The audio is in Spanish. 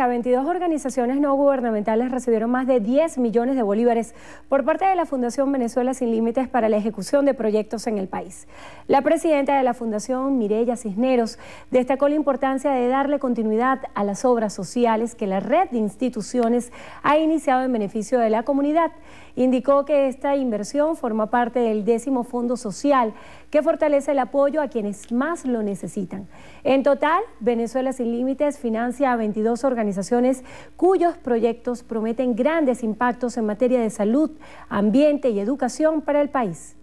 a 22 organizaciones no gubernamentales recibieron más de 10 millones de bolívares por parte de la Fundación Venezuela Sin Límites para la ejecución de proyectos en el país. La presidenta de la Fundación, Mireya Cisneros, destacó la importancia de darle continuidad a las obras sociales que la red de instituciones ha iniciado en beneficio de la comunidad. Indicó que esta inversión forma parte del décimo Fondo Social que fortalece el apoyo a quienes más lo necesitan. En total, Venezuela Sin Límites financia a 22 organizaciones organizaciones cuyos proyectos prometen grandes impactos en materia de salud, ambiente y educación para el país.